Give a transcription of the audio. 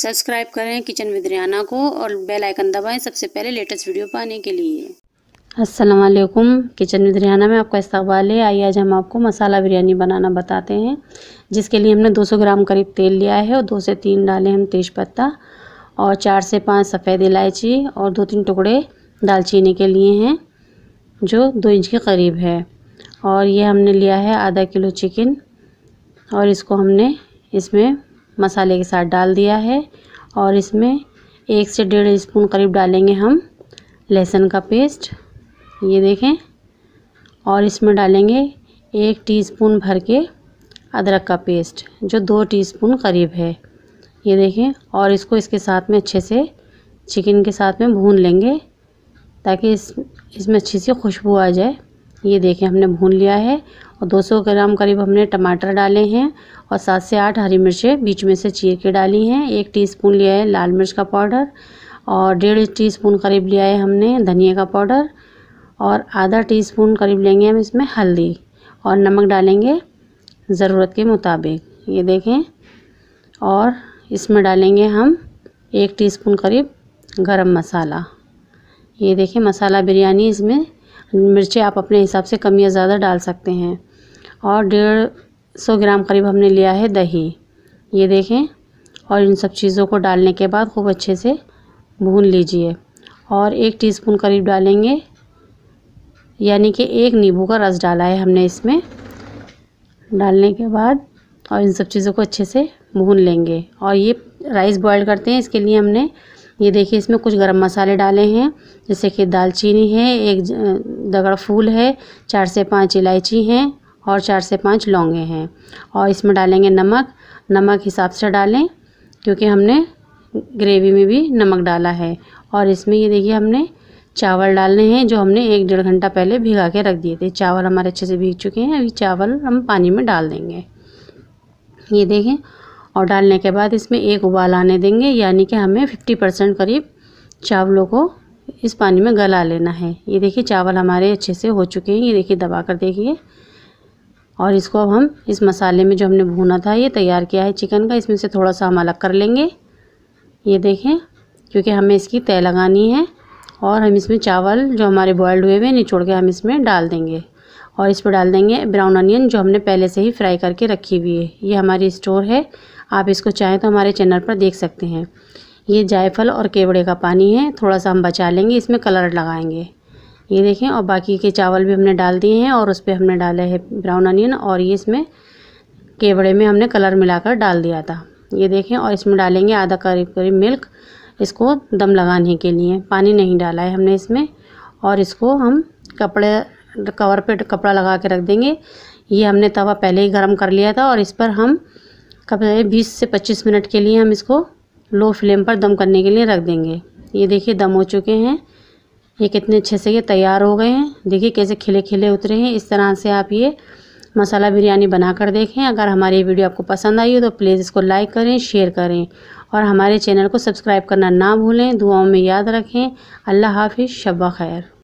subscribe करें kitchen with Riyana को और बेल आइकन दबाएं सबसे पहले लेटेस्ट वीडियो पाने के लिए अस्सलाम वालेकुम किचन विद रियाना में आपका इस्तकबाल है आइए आज हम आपको मसाला बिरयानी बनाना बताते हैं जिसके लिए हमने 200 ग्राम करीब तेल लिया है और दो से तीन डाले हम पत्ता और चार से पाँच सफ़ेद इलायची और दो तीन टुकड़े दालचीनी के लिए हैं जो दो इंच के करीब है और ये हमने लिया है आधा किलो चिकन और इसको हमने इसमें मसाले के साथ डाल दिया है और इसमें एक से डेढ़ स्पून करीब डालेंगे हम लहसुन का पेस्ट ये देखें और इसमें डालेंगे एक टीस्पून भर के अदरक का पेस्ट जो दो टीस्पून करीब है ये देखें और इसको इसके साथ में अच्छे से चिकन के साथ में भून लेंगे ताकि इस इसमें अच्छी सी खुशबू आ जाए ये देखें हमने भून लिया है और 200 ग्राम करीब हमने टमाटर डाले हैं और सात से आठ हरी मिर्चें बीच में से चीर के डाली हैं एक टीस्पून लिया है लाल मिर्च का पाउडर और डेढ़ टीस्पून करीब लिया है हमने धनिया का पाउडर और आधा टीस्पून करीब लेंगे हम इसमें हल्दी और नमक डालेंगे ज़रूरत के मुताबिक ये देखें और इसमें डालेंगे हम एक टी करीब गर्म मसाला ये देखें मसाला बिरयानी इसमें मिर्चें आप अपने हिसाब से कम या ज़्यादा डाल सकते हैं और डेढ़ सौ ग्राम करीब हमने लिया है दही ये देखें और इन सब चीज़ों को डालने के बाद खूब अच्छे से भून लीजिए और एक टीस्पून करीब डालेंगे यानी कि एक नींबू का रस डाला है हमने इसमें डालने के बाद और इन सब चीज़ों को अच्छे से भून लेंगे और ये राइस बॉईल करते हैं इसके लिए हमने ये देखिए इसमें कुछ गरम मसाले डाले हैं जैसे कि दालचीनी है एक दगड़ फूल है चार से पांच इलायची हैं और चार से पांच लौंगे हैं और इसमें डालेंगे नमक नमक हिसाब से डालें क्योंकि हमने ग्रेवी में भी नमक डाला है और इसमें ये देखिए हमने चावल डालने हैं जो हमने एक डेढ़ घंटा पहले भिगा के रख दिए थे चावल हमारे अच्छे से भीग चुके हैं अभी चावल हम पानी में डाल देंगे ये देखें और डालने के बाद इसमें एक उबाल आने देंगे यानी कि हमें 50 परसेंट करीब चावलों को इस पानी में गला लेना है ये देखिए चावल हमारे अच्छे से हो चुके हैं ये देखिए दबा कर देखिए और इसको अब हम इस मसाले में जो हमने भूना था ये तैयार किया है चिकन का इसमें से थोड़ा सा हम अलग कर लेंगे ये देखें क्योंकि हमें इसकी तय लगानी है और हम इसमें चावल जो हमारे बॉयल्ड हुए हुए निचोड़ के हम इसमें डाल देंगे और इस पर डाल देंगे ब्राउन अनियन जो हमने पहले से ही फ्राई करके रखी हुई है ये हमारी स्टोर है आप इसको चाहें तो हमारे चैनल पर देख सकते हैं ये जायफल और केवड़े का पानी है थोड़ा सा हम बचा लेंगे इसमें कलर लगाएंगे ये देखें और बाकी के चावल भी हमने डाल दिए हैं और उस पर हमने डाले हैं ब्राउन अनियन और ये इसमें केवड़े में हमने कलर मिलाकर डाल दिया था ये देखें और इसमें डालेंगे आधा करीब करीब मिल्क इसको दम लगाने के लिए पानी नहीं डाला है हमने इसमें और इसको हम कपड़े तो कवर पे कपड़ा लगा के रख देंगे ये हमने तवा पहले ही गर्म कर लिया था और इस पर हम कब बीस से पच्चीस मिनट के लिए हम इसको लो फ्लेम पर दम करने के लिए रख देंगे ये देखिए दम हो चुके हैं ये कितने अच्छे से ये तैयार हो गए हैं देखिए कैसे खिले खिले उतरे हैं इस तरह से आप ये मसाला बिरयानी बनाकर देखें अगर हमारी वीडियो आपको पसंद आई हो तो प्लीज़ इसको लाइक करें शेयर करें और हमारे चैनल को सब्सक्राइब करना ना भूलें दुआओं में याद रखें अल्लाह हाफिज़ शबा खैर